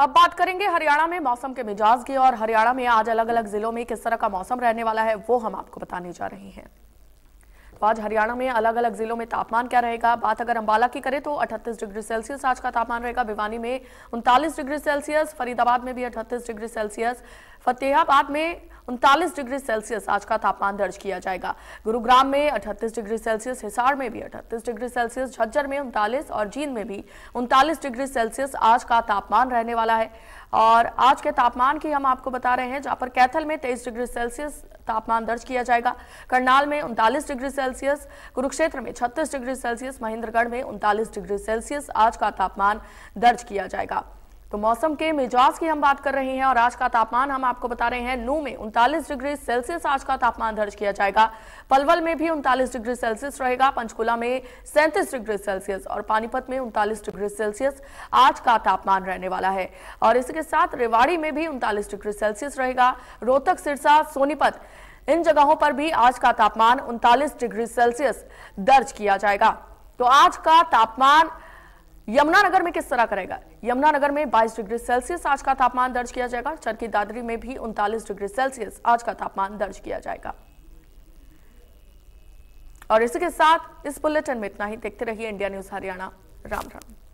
अब बात करेंगे हरियाणा में मौसम के मिजाज की और हरियाणा में आज अलग अलग जिलों में किस तरह का मौसम रहने वाला है वो हम आपको बताने जा रहे हैं तो आज हरियाणा में अलग अलग जिलों में तापमान क्या रहेगा बात अगर अम्बाला की करें तो 38 डिग्री सेल्सियस आज का तापमान रहेगा भिवानी में उनतालीस डिग्री सेल्सियस फरीदाबाद में भी अठतीस डिग्री सेल्सियस फतेहाबाद में उनतालीस डिग्री सेल्सियस आज का तापमान दर्ज किया जाएगा गुरुग्राम में अठतीस डिग्री सेल्सियस हिसार में भी अठतीस डिग्री सेल्सियस झज्जर में उनतालीस और जींद में भी उनतालीस डिग्री सेल्सियस आज का तापमान रहने वाला है और आज के तापमान की हम आपको बता रहे हैं जहां पर कैथल में 23 डिग्री सेल्सियस तापमान दर्ज किया जाएगा करनाल में उनतालीस डिग्री सेल्सियस कुरुक्षेत्र में 36 डिग्री सेल्सियस महेंद्रगढ़ में उनतालीस डिग्री सेल्सियस आज का तापमान दर्ज किया जाएगा तो मौसम के मिजाज की हम बात कर रहे हैं और आज का तापमान हम आपको बता रहे हैं नू में उनतालीस डिग्री सेल्सियस आज का तापमान दर्ज किया जाएगा पलवल में भी उनतालीस डिग्री सेल्सियस रहेगा पंचकुला में सैंतीस डिग्री सेल्सियस और पानीपत में उनतालीस डिग्री सेल्सियस आज का तापमान रहने वाला है और इसके साथ रेवाड़ी में भी उनतालीस डिग्री सेल्सियस रहेगा रोहतक सिरसा सोनीपत इन जगहों पर भी आज का तापमान उनतालीस डिग्री सेल्सियस दर्ज किया जाएगा तो आज का तापमान यमुनानगर में किस तरह करेगा यमुनानगर में 22 डिग्री सेल्सियस आज का तापमान दर्ज किया जाएगा चरखी दादरी में भी उनतालीस डिग्री सेल्सियस आज का तापमान दर्ज किया जाएगा और इसी के साथ इस बुलेटिन में इतना ही देखते रहिए इंडिया न्यूज हरियाणा राम राम